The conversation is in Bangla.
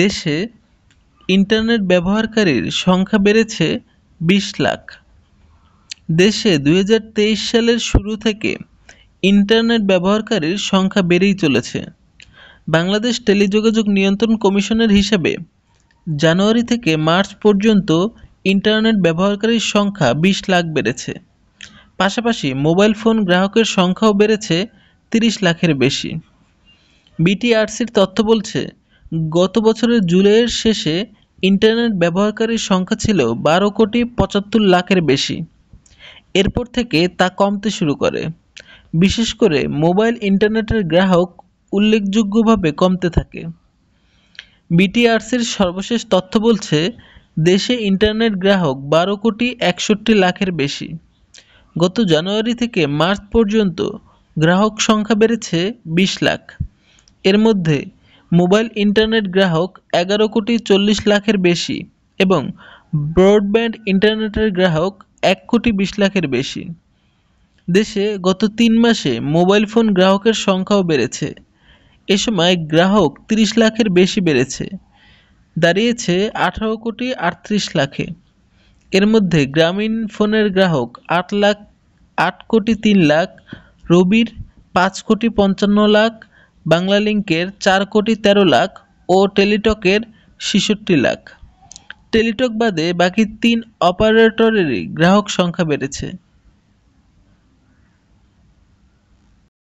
দেশে ইন্টারনেট ব্যবহারকারীর সংখ্যা বেড়েছে বিশ লাখ দেশে দুই সালের শুরু থেকে ইন্টারনেট ব্যবহারকারীর সংখ্যা বেড়েই চলেছে বাংলাদেশ টেলিযোগাযোগ নিয়ন্ত্রণ কমিশনের হিসাবে জানুয়ারি থেকে মার্চ পর্যন্ত ইন্টারনেট ব্যবহারকারীর সংখ্যা বিশ লাখ বেড়েছে পাশাপাশি মোবাইল ফোন গ্রাহকের সংখ্যাও বেড়েছে তিরিশ লাখের বেশি বিটিআরসির তথ্য বলছে গত বছরের জুলাইয়ের শেষে ইন্টারনেট ব্যবহারকারীর সংখ্যা ছিল বারো কোটি পঁচাত্তর লাখের বেশি এরপর থেকে তা কমতে শুরু করে বিশেষ করে মোবাইল ইন্টারনেটের গ্রাহক উল্লেখযোগ্যভাবে কমতে থাকে বিটিআরসির সর্বশেষ তথ্য বলছে দেশে ইন্টারনেট গ্রাহক বারো কোটি একষট্টি লাখের বেশি গত জানুয়ারি থেকে মার্চ পর্যন্ত গ্রাহক সংখ্যা বেড়েছে বিশ লাখ এর মধ্যে মোবাইল ইন্টারনেট গ্রাহক এগারো কোটি চল্লিশ লাখের বেশি এবং ব্রডব্যান্ড ইন্টারনেটের গ্রাহক এক কোটি বিশ লাখের বেশি দেশে গত তিন মাসে মোবাইল ফোন গ্রাহকের সংখ্যাও বেড়েছে এ সময় গ্রাহক ৩০ লাখের বেশি বেড়েছে দাঁড়িয়েছে আঠারো কোটি আটত্রিশ লাখে এর মধ্যে গ্রামীণ ফোনের গ্রাহক আট লাখ আট কোটি তিন লাখ রবির পাঁচ কোটি পঞ্চান্ন লাখ বাংলালিংকের চার কোটি তেরো লাখ ও টেলিটকের ছেষট্টি লাখ টেলিটক বাদে বাকি তিন অপারেটরেরই গ্রাহক সংখ্যা বেড়েছে